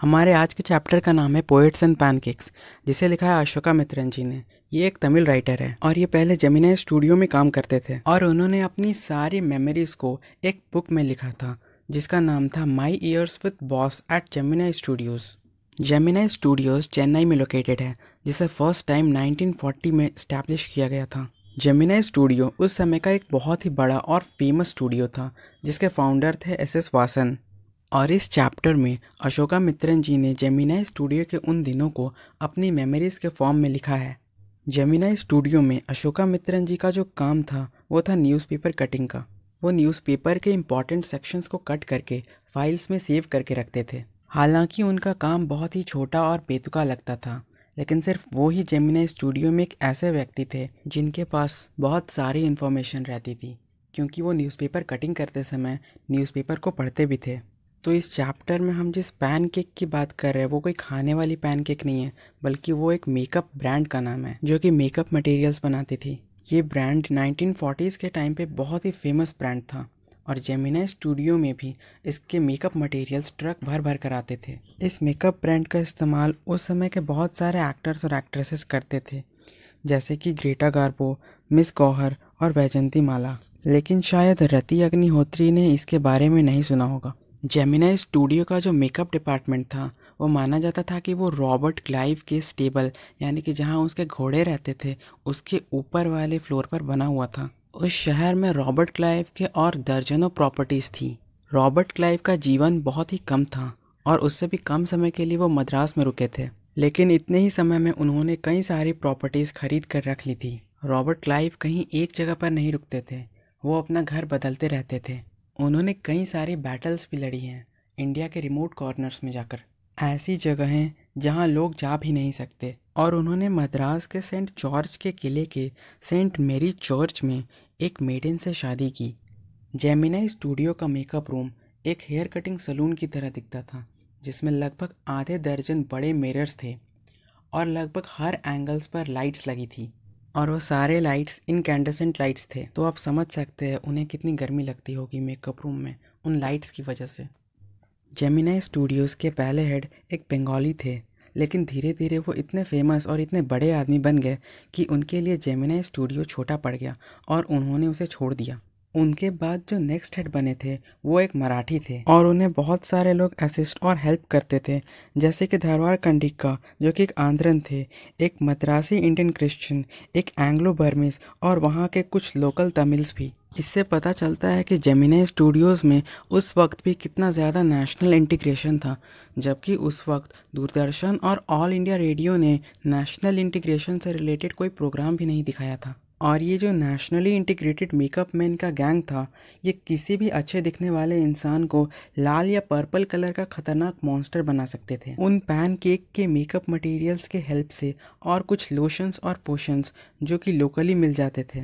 हमारे आज के चैप्टर का नाम है पोइट्स एंड पैनकेक्स जिसे लिखा है अशोका मित्रन जी ने ये एक तमिल राइटर है और ये पहले जमीना स्टूडियो में काम करते थे और उन्होंने अपनी सारी मेमोरीज को एक बुक में लिखा था जिसका नाम था my years with boss at Gemini studios Gemini studios Chennai में लोकेटेड है जिसे फर्स्ट टाइम 1940 में स्टैब्लिश किया गया था जेमिना स्टूडियो उस समय का एक बहुत ही बड़ा और फेमस स्टूडियो था जिसके फाउंडर थे एस एस वासन और इस चैप्टर में अशोका मित्रन जी ने जेमिनाई स्टूडियो के उन दिनों को अपनी मेमोरीज़ के फॉर्म में लिखा है जेमिनाई स्टूडियो में अशोका मित्रन जी का जो काम था वो था न्यूज़पेपर कटिंग का वो न्यूज़पेपर के इम्पॉर्टेंट सेक्शंस को कट करके फाइल्स में सेव करके रखते थे हालांकि उनका काम बहुत ही छोटा और बेतुका लगता था लेकिन सिर्फ वो ही जेमिनाई स्टूडियो में एक ऐसे व्यक्ति थे जिनके पास बहुत सारी इन्फॉर्मेशन रहती थी क्योंकि वो न्यूज़पेपर कटिंग करते समय न्यूज़पेपर को पढ़ते भी थे तो इस चैप्टर में हम जिस पैन केक की बात कर रहे हैं वो कोई खाने वाली पैन केक नहीं है बल्कि वो एक मेकअप ब्रांड का नाम है जो कि मेकअप मटेरियल्स बनाती थी ये ब्रांड 1940s के टाइम पे बहुत ही फेमस ब्रांड था और जेमिना स्टूडियो में भी इसके मेकअप मटेरियल्स ट्रक भर भर कर आते थे इस मेकअप ब्रांड का इस्तेमाल उस समय के बहुत सारे एक्टर्स और एक्ट्रेसेस करते थे जैसे कि ग्रेटा गार्बो मिस गौहर और वैजंती माला लेकिन शायद रति अग्निहोत्री ने इसके बारे में नहीं सुना होगा जेमिना स्टूडियो का जो मेकअप डिपार्टमेंट था वो माना जाता था कि वो रॉबर्ट क्लाइव के स्टेबल यानी कि जहाँ उसके घोड़े रहते थे उसके ऊपर वाले फ्लोर पर बना हुआ था उस शहर में रॉबर्ट क्लाइव के और दर्जनों प्रॉपर्टीज़ थी रॉबर्ट क्लाइव का जीवन बहुत ही कम था और उससे भी कम समय के लिए वो मद्रास में रुके थे लेकिन इतने ही समय में उन्होंने कई सारी प्रॉपर्टीज़ खरीद कर रख ली थी रॉबर्ट क्लाइव कहीं एक जगह पर नहीं रुकते थे वो अपना घर बदलते रहते थे उन्होंने कई सारी बैटल्स भी लड़ी हैं इंडिया के रिमोट कॉर्नर्स में जाकर ऐसी जगहें जहां लोग जा भी नहीं सकते और उन्होंने मद्रास के सेंट जॉर्ज के किले के सेंट मेरी चर्च में एक मेडन से शादी की जेमिनाई स्टूडियो का मेकअप रूम एक हेयर कटिंग सलून की तरह दिखता था जिसमें लगभग आधे दर्जन बड़े मिरर्स थे और लगभग हर एंगल्स पर लाइट्स लगी थी और वो सारे लाइट्स इनकैंडसेंट लाइट्स थे तो आप समझ सकते हैं उन्हें कितनी गर्मी लगती होगी मेकअप रूम में उन लाइट्स की वजह से जेमिनाई स्टूडियोज़ के पहले हेड एक बंगाली थे लेकिन धीरे धीरे वो इतने फेमस और इतने बड़े आदमी बन गए कि उनके लिए जेमिनाई स्टूडियो छोटा पड़ गया और उन्होंने उसे छोड़ दिया उनके बाद जो नेक्स्ट हेड बने थे वो एक मराठी थे और उन्हें बहुत सारे लोग असिस्ट और हेल्प करते थे जैसे कि धरवार कंडिक्का जो कि एक आंध्रन थे एक मद्रासी इंडियन क्रिश्चियन एक एंग्लो बर्मिस और वहाँ के कुछ लोकल तमिल्स भी इससे पता चलता है कि जमीना स्टूडियोज़ में उस वक्त भी कितना ज़्यादा नेशनल इंटीग्रेशन था जबकि उस वक्त दूरदर्शन और ऑल इंडिया रेडियो ने नेशनल इंटीग्रेशन से रिलेटेड कोई प्रोग्राम भी नहीं दिखाया था और ये जो नेशनली इंटीग्रेटेड मेकअप मैन का गैंग था ये किसी भी अच्छे दिखने वाले इंसान को लाल या पर्पल कलर का खतरनाक मॉन्स्टर बना सकते थे उन पैन केक के मेकअप मटेरियल्स के हेल्प से और कुछ लोशंस और पोशंस जो कि लोकली मिल जाते थे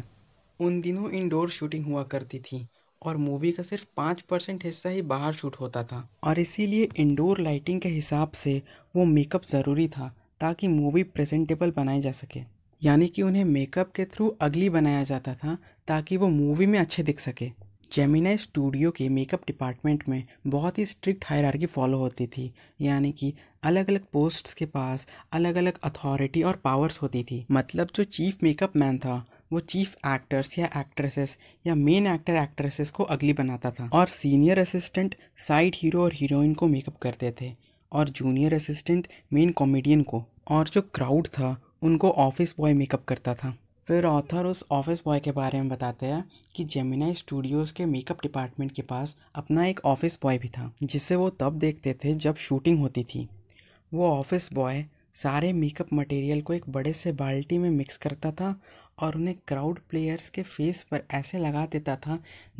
उन दिनों इंडोर शूटिंग हुआ करती थी और मूवी का सिर्फ पाँच परसेंट हिस्सा ही बाहर शूट होता था और इसीलिए इंडोर लाइटिंग के हिसाब से वो मेकअप ज़रूरी था ताकि मूवी प्रेजेंटेबल बनाई जा सके यानी कि उन्हें मेकअप के थ्रू अगली बनाया जाता था ताकि वो मूवी में अच्छे दिख सके जेमिनाई स्टूडियो के मेकअप डिपार्टमेंट में बहुत ही स्ट्रिक्ट हायरार्की फॉलो होती थी यानी कि अलग अलग पोस्ट्स के पास अलग अलग अथॉरिटी और पावर्स होती थी मतलब जो चीफ मेकअप मैन था वो चीफ एक्टर्स या एक्ट्रेसेस या मेन एक्टर एक्ट्रेसेस को अगली बनाता था और सीनियर असिस्टेंट साइड हीरो और हीरोइन को मेकअप करते थे और जूनियर असिस्टेंट मेन कॉमेडियन को और जो क्राउड था उनको ऑफिस बॉय मेकअप करता था फिर ऑथर उस ऑफिस बॉय के बारे में बताते हैं कि जेमिनाई स्टूडियोज़ के मेकअप डिपार्टमेंट के पास अपना एक ऑफिस बॉय भी था जिसे वो तब देखते थे जब शूटिंग होती थी वो ऑफिस बॉय सारे मेकअप मटेरियल को एक बड़े से बाल्टी में मिक्स करता था और उन्हें क्राउड प्लेयर्स के फेस पर ऐसे लगा देता था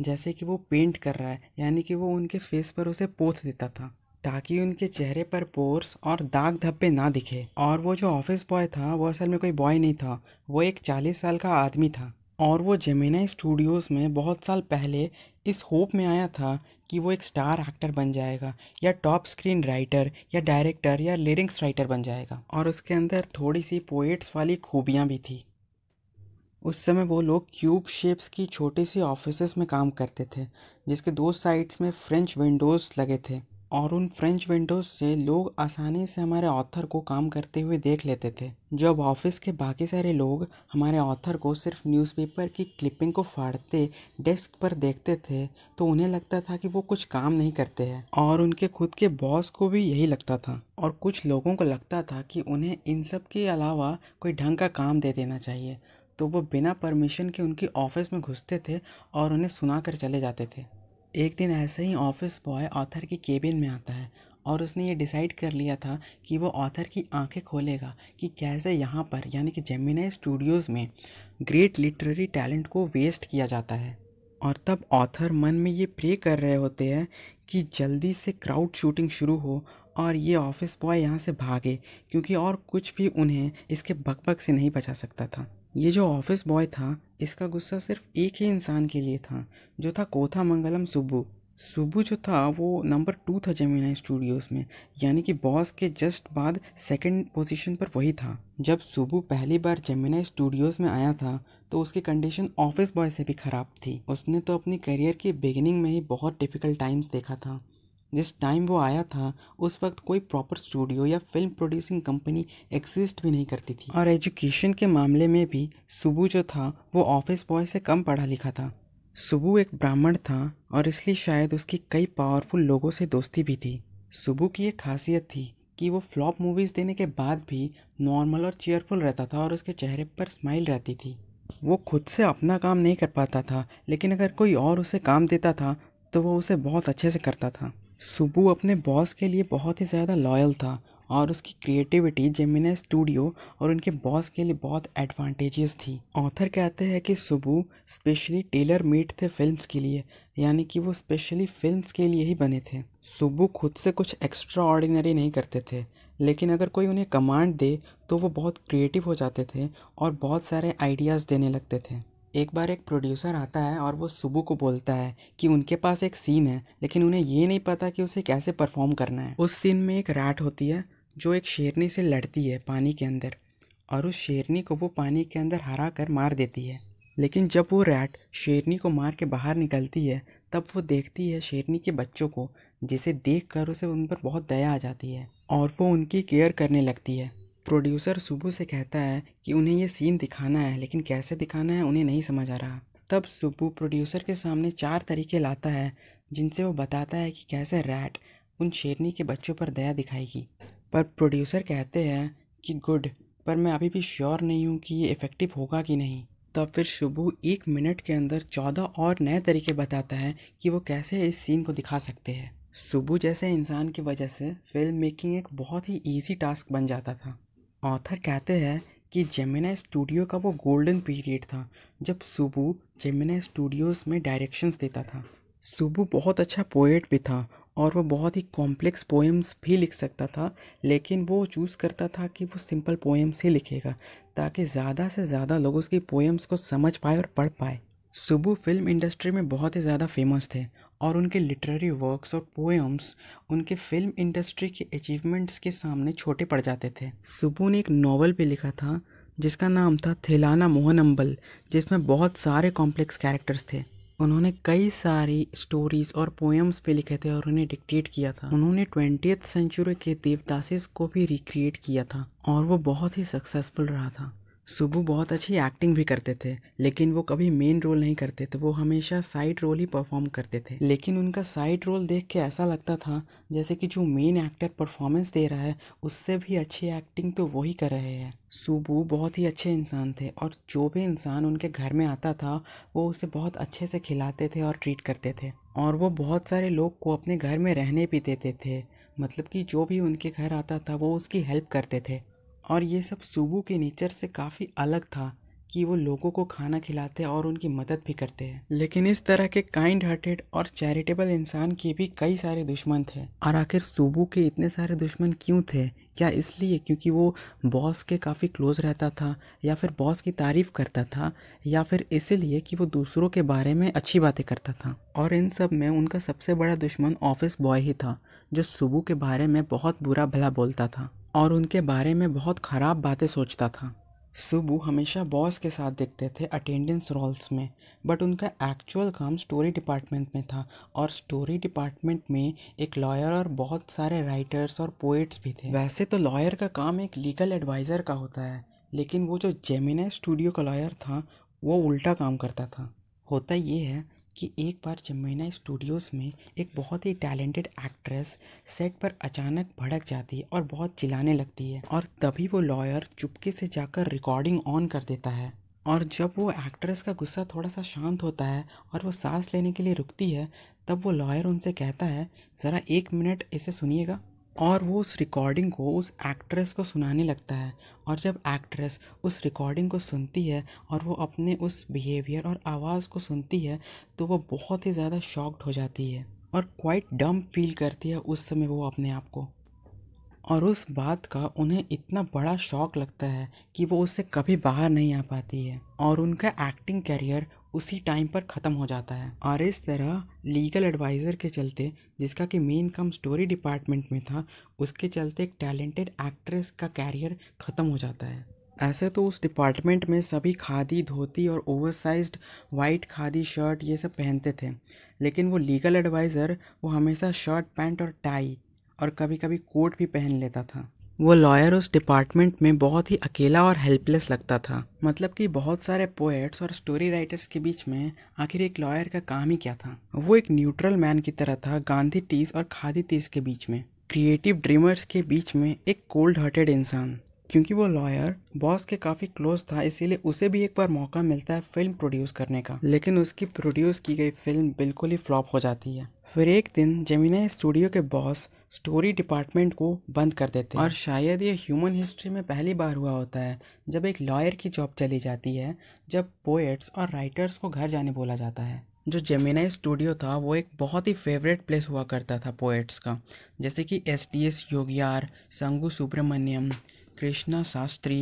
जैसे कि वो पेंट कर रहा है यानी कि वो उनके फेस पर उसे पोथ देता था ताकि उनके चेहरे पर पोर्स और दाग धब्बे ना दिखे और वो जो ऑफिस बॉय था वो असल में कोई बॉय नहीं था वो एक चालीस साल का आदमी था और वो जमीना स्टूडियोज़ में बहुत साल पहले इस होप में आया था कि वो एक स्टार एक्टर बन जाएगा या टॉप स्क्रीन राइटर या डायरेक्टर या लिरिक्स राइटर बन जाएगा और उसके अंदर थोड़ी सी पोइट्स वाली खूबियाँ भी थी उस समय वो लोग क्यूब शेप्स की छोटी सी ऑफिसेस में काम करते थे जिसके दो साइड्स में फ्रेंच विंडोज़ लगे थे और उन फ्रेंच विंडोज़ से लोग आसानी से हमारे ऑथर को काम करते हुए देख लेते थे जब ऑफिस के बाकी सारे लोग हमारे ऑथर को सिर्फ न्यूज़पेपर की क्लिपिंग को फाड़ते डेस्क पर देखते थे तो उन्हें लगता था कि वो कुछ काम नहीं करते हैं और उनके खुद के बॉस को भी यही लगता था और कुछ लोगों को लगता था कि उन्हें इन सब के अलावा कोई ढंग का काम दे देना चाहिए तो वो बिना परमिशन के उनकी ऑफिस में घुसते थे और उन्हें सुना कर चले जाते थे एक दिन ऐसे ही ऑफिस बॉय ऑथर की केबिन में आता है और उसने ये डिसाइड कर लिया था कि वो ऑथर की आंखें खोलेगा कि कैसे यहाँ पर यानी कि जेमिनाई स्टूडियोज़ में ग्रेट लिटरेरी टैलेंट को वेस्ट किया जाता है और तब ऑथर मन में ये प्रे कर रहे होते हैं कि जल्दी से क्राउड शूटिंग शुरू हो और ये ऑफिस बॉय यहाँ से भागे क्योंकि और कुछ भी उन्हें इसके बकबक से नहीं बचा सकता था ये जो ऑफिस बॉय था इसका गुस्सा सिर्फ एक ही इंसान के लिए था जो था कोथा मंगलम सुब्बू सुबू जो था वो नंबर टू था जमीना स्टूडियोज़ में यानी कि बॉस के जस्ट बाद सेकंड पोजीशन पर वही था जब सुबू पहली बार जमीना स्टूडियोज़ में आया था तो उसकी कंडीशन ऑफिस बॉय से भी ख़राब थी उसने तो अपनी करियर की बिगिनिंग में ही बहुत डिफ़िकल्ट टाइम्स देखा था जिस टाइम वो आया था उस वक्त कोई प्रॉपर स्टूडियो या फिल्म प्रोड्यूसिंग कंपनी एग्जिस्ट भी नहीं करती थी और एजुकेशन के मामले में भी सुबह जो था वो ऑफिस बॉय से कम पढ़ा लिखा था सुबह एक ब्राह्मण था और इसलिए शायद उसकी कई पावरफुल लोगों से दोस्ती भी थी सुबह की एक खासियत थी कि वो फ्लॉप मूवीज़ देने के बाद भी नॉर्मल और चेयरफुल रहता था और उसके चेहरे पर स्माइल रहती थी वो खुद से अपना काम नहीं कर पाता था लेकिन अगर कोई और उसे काम देता था तो वो उसे बहुत अच्छे से करता था सुबु अपने बॉस के लिए बहुत ही ज़्यादा लॉयल था और उसकी क्रिएटिविटी जेमिना स्टूडियो और उनके बॉस के लिए बहुत एडवांटेजेस थी ऑथर कहते हैं कि सुबु स्पेशली टेलर मेड थे फिल्म्स के लिए यानी कि वो स्पेशली फिल्म्स के लिए ही बने थे सुबु खुद से कुछ एक्स्ट्रा ऑर्डिनरी नहीं करते थे लेकिन अगर कोई उन्हें कमांड दे तो वो बहुत क्रिएटिव हो जाते थे और बहुत सारे आइडियाज़ देने लगते थे एक बार एक प्रोड्यूसर आता है और वो सुबह को बोलता है कि उनके पास एक सीन है लेकिन उन्हें ये नहीं पता कि उसे कैसे परफॉर्म करना है उस सीन में एक रैट होती है जो एक शेरनी से लड़ती है पानी के अंदर और उस शेरनी को वो पानी के अंदर हरा कर मार देती है लेकिन जब वो रैट शेरनी को मार के बाहर निकलती है तब वो देखती है शेरनी के बच्चों को जिसे देख कर उसे उन पर बहुत दया आ जाती है और वो उनकी केयर करने लगती है प्रोड्यूसर सुबू से कहता है कि उन्हें यह सीन दिखाना है लेकिन कैसे दिखाना है उन्हें नहीं समझ आ रहा तब सुबू प्रोड्यूसर के सामने चार तरीके लाता है जिनसे वो बताता है कि कैसे रैट उन शेरनी के बच्चों पर दया दिखाएगी पर प्रोड्यूसर कहते हैं कि गुड पर मैं अभी भी श्योर नहीं हूँ कि ये इफ़ेक्टिव होगा कि नहीं तब फिर शुभू एक मिनट के अंदर चौदह और नए तरीके बताता है कि वो कैसे इस सीन को दिखा सकते हैं सुबू जैसे इंसान की वजह से फिल्म मेकिंग एक बहुत ही ईजी टास्क बन जाता था ऑथर कहते हैं कि जेमिना स्टूडियो का वो गोल्डन पीरियड था जब सुबु जेमिना स्टूडियोज़ में डायरेक्शंस देता था सुबु बहुत अच्छा पोएट भी था और वो बहुत ही कॉम्प्लेक्स पोएम्स भी लिख सकता था लेकिन वो चूज़ करता था कि वो सिंपल पोएम्स ही लिखेगा ताकि ज़्यादा से ज़्यादा लोग उसकी पोएम्स को समझ पाए और पढ़ पाए सुबु फिल्म इंडस्ट्री में बहुत ही ज़्यादा फेमस थे और उनके लिटरेरी वर्क्स और पोएम्स उनके फिल्म इंडस्ट्री के अचीवमेंट्स के सामने छोटे पड़ जाते थे सुपू ने एक नावल भी लिखा था जिसका नाम था थेलाना मोहन अम्बल जिसमें बहुत सारे कॉम्प्लेक्स कैरेक्टर्स थे उन्होंने कई सारी स्टोरीज और पोएम्स भी लिखे थे और उन्हें डिक्टेट किया था उन्होंने ट्वेंटी सेंचुरी के देवदासिस को भी रिक्रिएट किया था और वो बहुत ही सक्सेसफुल रहा था सुबू बहुत अच्छी एक्टिंग भी करते थे लेकिन वो कभी मेन रोल नहीं करते थे तो वो हमेशा साइड रोल ही परफॉर्म करते थे लेकिन उनका साइड रोल देख के ऐसा लगता था जैसे कि जो मेन एक्टर परफॉर्मेंस दे रहा है उससे भी अच्छी एक्टिंग तो वही कर रहे हैं सुबू बहुत ही अच्छे इंसान थे और जो भी इंसान उनके घर में आता था वो उसे बहुत अच्छे से खिलाते थे और ट्रीट करते थे और वो बहुत सारे लोग को अपने घर में रहने भी देते थे मतलब कि जो भी उनके घर आता था वो उसकी हेल्प करते थे और ये सब सुबू के नेचर से काफ़ी अलग था कि वो लोगों को खाना खिलाते हैं और उनकी मदद भी करते हैं लेकिन इस तरह के काइंड हार्टेड और चैरिटेबल इंसान के भी कई सारे दुश्मन थे और आखिर सुबू के इतने सारे दुश्मन क्यों थे क्या इसलिए क्योंकि वो बॉस के काफ़ी क्लोज रहता था या फिर बॉस की तारीफ़ करता था या फिर इसीलिए कि वो दूसरों के बारे में अच्छी बातें करता था और इन सब में उनका सबसे बड़ा दुश्मन ऑफिस बॉय ही था जो सुबू के बारे में बहुत बुरा भला बोलता था और उनके बारे में बहुत ख़राब बातें सोचता था सुबू हमेशा बॉस के साथ देखते थे अटेंडेंस रोल्स में बट उनका एक्चुअल काम स्टोरी डिपार्टमेंट में था और स्टोरी डिपार्टमेंट में एक लॉयर और बहुत सारे राइटर्स और पोइट्स भी थे वैसे तो लॉयर का काम एक लीगल एडवाइज़र का होता है लेकिन वो जो जेमिना स्टूडियो का लॉयर था वो उल्टा काम करता था होता ये है कि एक बार मैना स्टूडियोज़ में एक बहुत ही टैलेंटेड एक्ट्रेस सेट पर अचानक भड़क जाती है और बहुत चिल्लाने लगती है और तभी वो लॉयर चुपके से जाकर रिकॉर्डिंग ऑन कर देता है और जब वो एक्ट्रेस का गुस्सा थोड़ा सा शांत होता है और वो सांस लेने के लिए रुकती है तब वो लॉयर उनसे कहता है ज़रा एक मिनट इसे सुनिएगा और वो उस रिकॉर्डिंग को उस एक्ट्रेस को सुनाने लगता है और जब एक्ट्रेस उस रिकॉर्डिंग को सुनती है और वो अपने उस बिहेवियर और आवाज़ को सुनती है तो वो बहुत ही ज़्यादा शॉक्ड हो जाती है और क्वाइट डम फील करती है उस समय वो अपने आप को और उस बात का उन्हें इतना बड़ा शौक लगता है कि वो उससे कभी बाहर नहीं आ पाती है और उनका एक्टिंग करियर उसी टाइम पर ख़त्म हो जाता है और इस तरह लीगल एडवाइज़र के चलते जिसका कि मेन काम स्टोरी डिपार्टमेंट में था उसके चलते एक टैलेंटेड एक्ट्रेस का कैरियर ख़त्म हो जाता है ऐसे तो उस डिपार्टमेंट में सभी खादी धोती और ओवरसाइज वाइट खादी शर्ट ये सब पहनते थे लेकिन वो लीगल एडवाइज़र वो हमेशा शर्ट पैंट और टाई और कभी कभी कोट भी पहन लेता था वो लॉयर उस डिपार्टमेंट में बहुत ही अकेला और हेल्पलेस लगता था मतलब कि बहुत सारे पोएट्स और स्टोरी राइटर्स के बीच में आखिर एक लॉयर का काम ही क्या था वो एक न्यूट्रल मैन की तरह था गांधी टीस और खादी टीस के बीच में क्रिएटिव ड्रीमर्स के बीच में एक कोल्ड हार्टेड इंसान क्योंकि वो लॉयर बॉस के काफ़ी क्लोज था इसीलिए उसे भी एक बार मौका मिलता है फिल्म प्रोड्यूस करने का लेकिन उसकी प्रोड्यूस की गई फिल्म बिल्कुल ही फ्लॉप हो जाती है फिर एक दिन जेमिना स्टूडियो के बॉस स्टोरी डिपार्टमेंट को बंद कर देते हैं और शायद ये ह्यूमन हिस्ट्री में पहली बार हुआ होता है जब एक लॉयर की जॉब चली जाती है जब पोएट्स और राइटर्स को घर जाने बोला जाता है जो जेमिनाई स्टूडियो था वो एक बहुत ही फेवरेट प्लेस हुआ करता था पोएट्स का जैसे कि S T S Yogiyar Sangu Subramanyam Krishna Sastri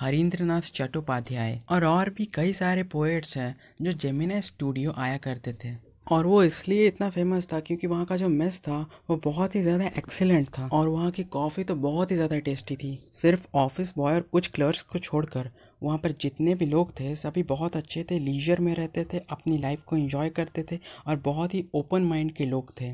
Harindranath Chattopadhyay और और भी कई सारे पोएट्स हैं जो जेमिना स्टूडियो आया करते थे और वो इसलिए इतना फेमस था क्योंकि वहाँ का जो मेस था वो बहुत ही ज़्यादा एक्सेलेंट था और वहाँ की कॉफ़ी तो बहुत ही ज़्यादा टेस्टी थी सिर्फ ऑफिस बॉय और कुछ क्लर्क्स को छोड़कर वहाँ पर जितने भी लोग थे सभी बहुत अच्छे थे लीजर में रहते थे अपनी लाइफ को एंजॉय करते थे और बहुत ही ओपन माइंड के लोग थे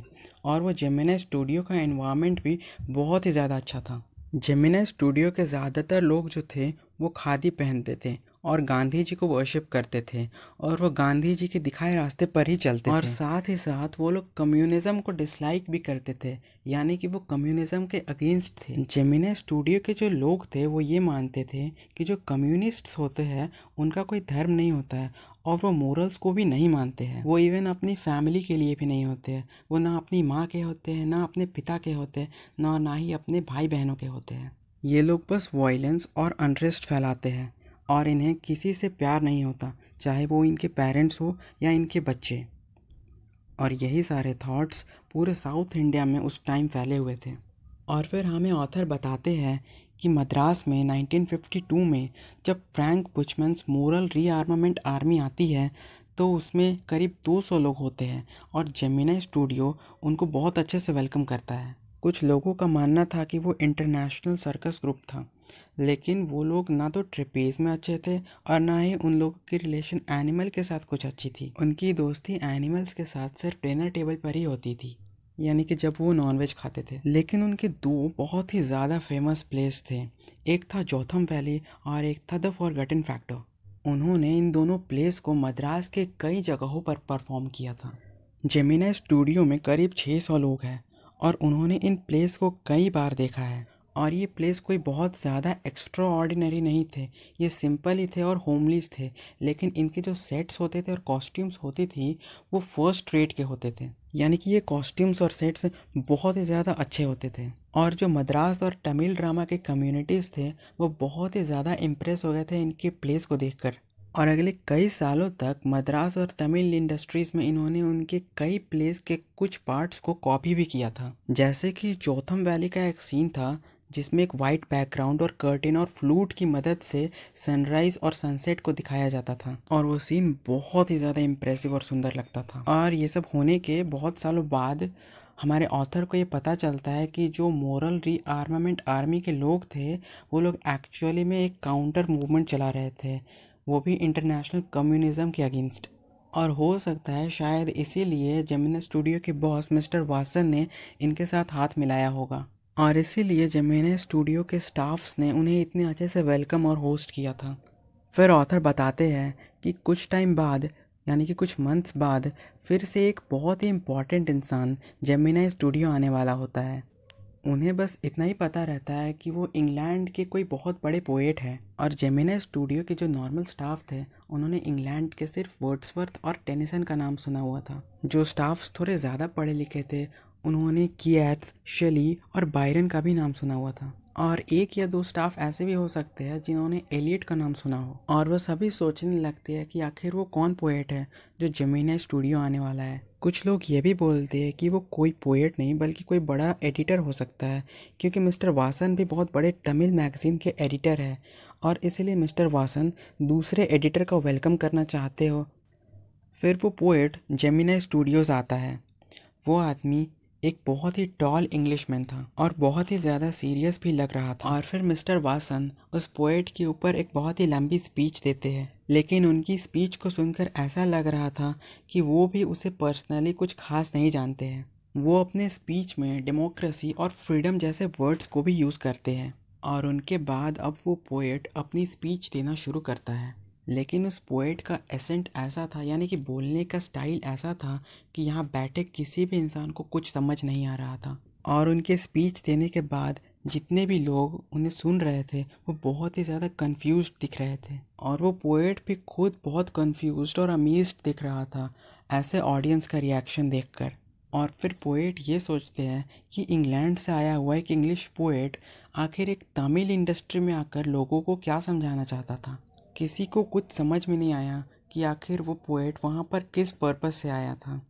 और वो जेमिना स्टूडियो का एनवायरनमेंट भी बहुत ही ज़्यादा अच्छा था जमिना स्टूडियो के ज़्यादातर लोग जो थे वो खादी पहनते थे और गांधी जी को वर्शिप करते थे और वो गांधी जी के दिखाए रास्ते पर ही चलते और थे और साथ ही साथ वो लोग कम्युनिज्म को डिसलाइक भी करते थे यानी कि वो कम्युनिज्म के अगेंस्ट थे जमीन स्टूडियो के जो लोग थे वो ये मानते थे कि जो कम्युनिस्ट्स होते हैं उनका कोई धर्म नहीं होता है और वो मोरल्स को भी नहीं मानते हैं वो इवन अपनी फैमिली के लिए भी नहीं होते हैं वो ना अपनी माँ के होते हैं ना अपने पिता के होते हैं ना ना ही अपने भाई बहनों के होते हैं ये लोग बस वॉयलेंस और अनरेस्ट फैलाते हैं और इन्हें किसी से प्यार नहीं होता चाहे वो इनके पेरेंट्स हो या इनके बच्चे और यही सारे थॉट्स पूरे साउथ इंडिया में उस टाइम फैले हुए थे और फिर हमें ऑथर बताते हैं कि मद्रास में 1952 में जब Frank Buchman's moral rearmament army आती है तो उसमें करीब 200 लोग होते हैं और जेमिना स्टूडियो उनको बहुत अच्छे से वेलकम करता है कुछ लोगों का मानना था कि वो इंटरनेशनल सर्कस ग्रुप था लेकिन वो लोग ना तो ट्रिपीज़ में अच्छे थे और ना ही उन लोगों की रिलेशन एनिमल के साथ कुछ अच्छी थी उनकी दोस्ती एनिमल्स के साथ सिर्फ डिनर टेबल पर ही होती थी यानी कि जब वो नॉनवेज खाते थे लेकिन उनके दो बहुत ही ज़्यादा फेमस प्लेस थे एक था जोथम वैली और एक था द फॉरगटन फैक्टर उन्होंने इन दोनों प्लेस को मद्रास के कई जगहों पर परफॉर्म किया था जेमिना स्टूडियो में करीब 600 लोग हैं और उन्होंने इन प्लेस को कई बार देखा है और ये प्लेस कोई बहुत ज़्यादा एक्स्ट्रा ऑर्डिनरी नहीं थे ये सिंपल ही थे और होमलीस थे लेकिन इनके जो सेट्स होते थे और कॉस्ट्यूम्स होती थी वो फर्स्ट रेट के होते थे यानी कि ये कॉस्ट्यूम्स और सेट्स बहुत ही ज़्यादा अच्छे होते थे और जो मद्रास और तमिल ड्रामा के कम्युनिटीज़ थे वो बहुत ही ज़्यादा इम्प्रेस हो गए थे इनके प्लेस को कर और अगले कई सालों तक मद्रास और तमिल इंडस्ट्रीज़ में इन्होंने उनके कई प्लेस के कुछ पार्ट्स को कॉपी भी किया था जैसे कि चौथम वैली का एक सीन था जिसमें एक वाइट बैकग्राउंड और कर्टिन और फ्लूट की मदद से सनराइज और सनसेट को दिखाया जाता था और वो सीन बहुत ही ज़्यादा इम्प्रेसिव और सुंदर लगता था और ये सब होने के बहुत सालों बाद हमारे ऑथर को ये पता चलता है कि जो मोरल आर्मामेंट आर्मी के लोग थे वो लोग एक्चुअली में एक काउंटर मूवमेंट चला रहे थे वो भी इंटरनेशनल कम्युनिज्म के अगेंस्ट और हो सकता है शायद इसीलिए जमीन स्टूडियो के बॉस मिस्टर वासन ने इनके साथ हाथ मिलाया होगा और इसीलिए जेमेना स्टूडियो के स्टाफ्स ने उन्हें इतने अच्छे से वेलकम और होस्ट किया था फिर ऑथर बताते हैं कि कुछ टाइम बाद यानी कि कुछ मंथ्स बाद फिर से एक बहुत ही इम्पॉर्टेंट इंसान जमीना स्टूडियो आने वाला होता है उन्हें बस इतना ही पता रहता है कि वो इंग्लैंड के कोई बहुत बड़े पोएट हैं और जमीना स्टूडियो के जो नॉर्मल स्टाफ थे उन्होंने इंग्लैंड के सिर्फ वर्ड्सवर्थ और टेनिसन का नाम सुना हुआ था जो स्टाफ्स थोड़े ज़्यादा पढ़े लिखे थे उन्होंने कीट्स शेली और बायरन का भी नाम सुना हुआ था और एक या दो स्टाफ ऐसे भी हो सकते हैं जिन्होंने एलियट का नाम सुना हो और वह सभी सोचने लगते हैं कि आखिर वो कौन पोएट है जो जमीना स्टूडियो आने वाला है कुछ लोग ये भी बोलते हैं कि वो कोई पोएट नहीं बल्कि कोई बड़ा एडिटर हो सकता है क्योंकि मिस्टर वासन भी बहुत बड़े तमिल मैगजीन के एडिटर है और इसलिए मिस्टर वासन दूसरे एडिटर का वेलकम करना चाहते हो फिर वो पोएट जमीना स्टूडियोज़ आता है वो आदमी एक बहुत ही टॉल इंग्लिश मैन था और बहुत ही ज़्यादा सीरियस भी लग रहा था और फिर मिस्टर वासन उस पोएट के ऊपर एक बहुत ही लंबी स्पीच देते हैं लेकिन उनकी स्पीच को सुनकर ऐसा लग रहा था कि वो भी उसे पर्सनली कुछ खास नहीं जानते हैं वो अपने स्पीच में डेमोक्रेसी और फ्रीडम जैसे वर्ड्स को भी यूज़ करते हैं और उनके बाद अब वो पोएट अपनी स्पीच देना शुरू करता है लेकिन उस पोइट का एसेंट ऐसा था यानी कि बोलने का स्टाइल ऐसा था कि यहाँ बैठे किसी भी इंसान को कुछ समझ नहीं आ रहा था और उनके स्पीच देने के बाद जितने भी लोग उन्हें सुन रहे थे वो बहुत ही ज़्यादा कंफ्यूज दिख रहे थे और वो पोइट भी खुद बहुत कंफ्यूज और अमीज दिख रहा था ऐसे ऑडियंस का रिएक्शन कर और फिर पोइट ये सोचते हैं कि इंग्लैंड से आया हुआ एक इंग्लिश पोइट आखिर एक तमिल इंडस्ट्री में आकर लोगों को क्या समझाना चाहता था किसी को कुछ समझ में नहीं आया कि आखिर वो पोएट वहाँ पर किस पर्पज़ से आया था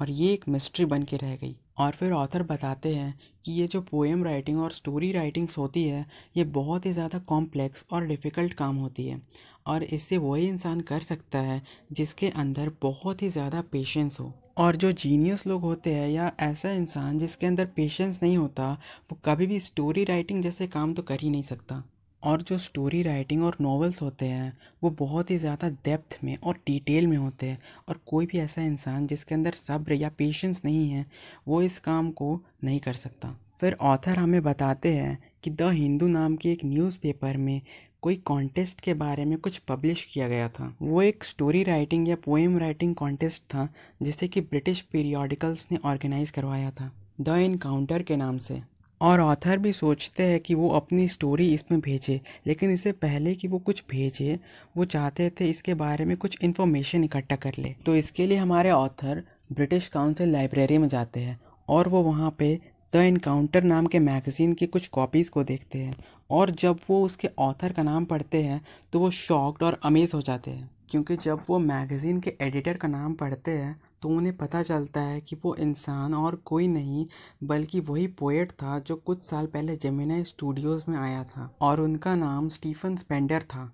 और ये एक मिस्ट्री बन के रह गई और फिर ऑथर बताते हैं कि ये जो पोएम राइटिंग और स्टोरी राइटिंग्स होती है ये बहुत ही ज़्यादा कॉम्प्लेक्स और डिफ़िकल्ट काम होती है और इससे वही इंसान कर सकता है जिसके अंदर बहुत ही ज़्यादा पेशेंस हो और जो जीनियस लोग होते हैं या ऐसा इंसान जिसके अंदर पेशेंस नहीं होता वो कभी भी स्टोरी राइटिंग जैसे काम तो कर ही नहीं सकता और जो स्टोरी राइटिंग और नॉवेल्स होते हैं वो बहुत ही ज़्यादा डेप्थ में और डिटेल में होते हैं और कोई भी ऐसा इंसान जिसके अंदर सब्र या पेशेंस नहीं है वो इस काम को नहीं कर सकता फिर ऑथर हमें बताते हैं कि द हिंदू नाम के एक न्यूज़पेपर में कोई कॉन्टेस्ट के बारे में कुछ पब्लिश किया गया था वो एक स्टोरी राइटिंग या पोएम राइटिंग कॉन्टेस्ट था जिसे कि ब्रिटिश पीरियोडिकल्स ने ऑर्गेनाइज़ करवाया था द इनकाउंटर के नाम से और ऑथर भी सोचते हैं कि वो अपनी स्टोरी इसमें भेजे लेकिन इससे पहले कि वो कुछ भेजे वो चाहते थे इसके बारे में कुछ इन्फॉर्मेशन इकट्ठा कर ले तो इसके लिए हमारे ऑथर ब्रिटिश काउंसिल लाइब्रेरी में जाते हैं और वो वहाँ पे द इनकाउंटर नाम के मैगज़ीन की कुछ कॉपीज़ को देखते हैं और जब वो उसके ऑथर का नाम पढ़ते हैं तो वो शॉक्ड और अमेज़ हो जाते हैं क्योंकि जब वो मैगज़ीन के एडिटर का नाम पढ़ते हैं तो उन्हें पता चलता है कि वो इंसान और कोई नहीं बल्कि वही पोएट था जो कुछ साल पहले जमीना स्टूडियोज़ में आया था और उनका नाम स्टीफन स्पेंडर था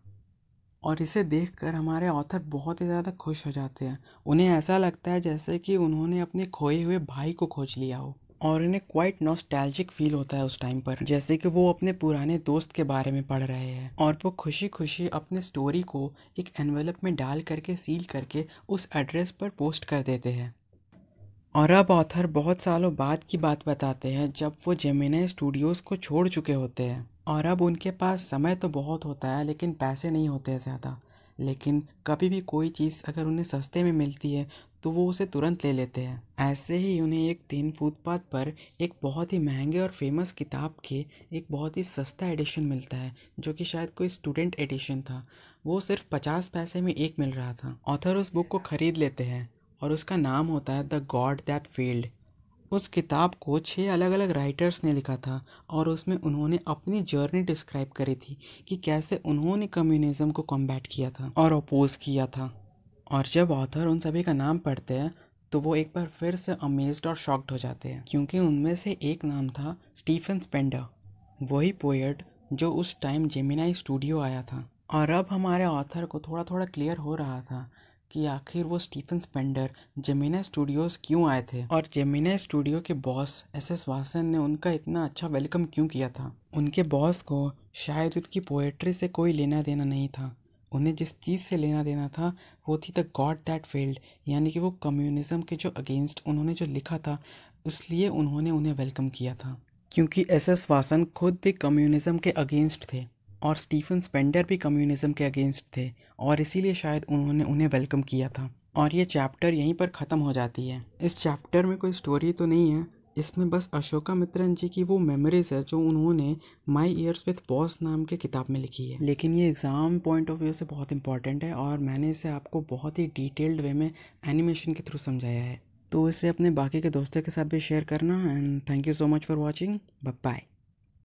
और इसे देखकर हमारे ऑथर बहुत ही ज़्यादा खुश हो जाते हैं उन्हें ऐसा लगता है जैसे कि उन्होंने अपने खोए हुए भाई को खोज लिया हो और उन्हें क्वाइट नॉस्टैल्जिक फील होता है उस टाइम पर जैसे कि वो अपने पुराने दोस्त के बारे में पढ़ रहे हैं और वो खुशी खुशी अपने स्टोरी को एक एनवेलप में डाल करके सील करके उस एड्रेस पर पोस्ट कर देते हैं और अब ऑथर बहुत सालों बाद की बात बताते हैं जब वो जेमिना स्टूडियोज़ को छोड़ चुके होते हैं और अब उनके पास समय तो बहुत होता है लेकिन पैसे नहीं होते ज़्यादा लेकिन कभी भी कोई चीज़ अगर उन्हें सस्ते में मिलती है तो वो उसे तुरंत ले लेते हैं ऐसे ही उन्हें एक दिन फुटपाथ पर एक बहुत ही महंगे और फेमस किताब के एक बहुत ही सस्ता एडिशन मिलता है जो कि शायद कोई स्टूडेंट एडिशन था वो सिर्फ पचास पैसे में एक मिल रहा था ऑथर उस बुक को ख़रीद लेते हैं और उसका नाम होता है द गॉड दैट फील्ड उस किताब को छः अलग अलग राइटर्स ने लिखा था और उसमें उन्होंने अपनी जर्नी डिस्क्राइब करी थी कि कैसे उन्होंने कम्युनिज्म को कॉम्बैट किया था और अपोज किया था और जब ऑथर उन सभी का नाम पढ़ते हैं तो वो एक बार फिर से अमेज्ड और शॉक्ड हो जाते हैं क्योंकि उनमें से एक नाम था स्टीफन स्पेंडर वही पोएट जो उस टाइम जेमिनाई स्टूडियो आया था और अब हमारे ऑथर को थोड़ा थोड़ा क्लियर हो रहा था कि आखिर वो स्टीफन स्पेंडर जेमिना स्टूडियोज़ क्यों आए थे और जेमिना स्टूडियो के बॉस एस एस वासन ने उनका इतना अच्छा वेलकम क्यों किया था उनके बॉस को शायद उनकी पोएट्री से कोई लेना देना नहीं था उन्हें जिस चीज़ से लेना देना था वो थी द गॉड दैट फेल्ड यानी कि वो कम्युनिज़म के जो अगेंस्ट उन्होंने जो लिखा था इसलिए उन्होंने उन्हें वेलकम किया था क्योंकि एस एस वासन खुद भी कम्युनिज़म के अगेंस्ट थे और स्टीफन स्पेंडर भी कम्युनिज़म के अगेंस्ट थे और इसीलिए शायद उन्होंने उन्हें वेलकम किया था और ये चैप्टर यहीं पर ख़त्म हो जाती है इस चैप्टर में कोई स्टोरी तो नहीं है इसमें बस अशोका मित्रन जी की वो मेमोरीज है जो उन्होंने माई ईयर्स विथ बॉस नाम के किताब में लिखी है लेकिन ये एग्ज़ाम पॉइंट ऑफ व्यू से बहुत इंपॉर्टेंट है और मैंने इसे आपको बहुत ही डिटेल्ड वे में एनिमेशन के थ्रू समझाया है तो इसे अपने बाकी के दोस्तों के साथ भी शेयर करना and thank you so much for watching bye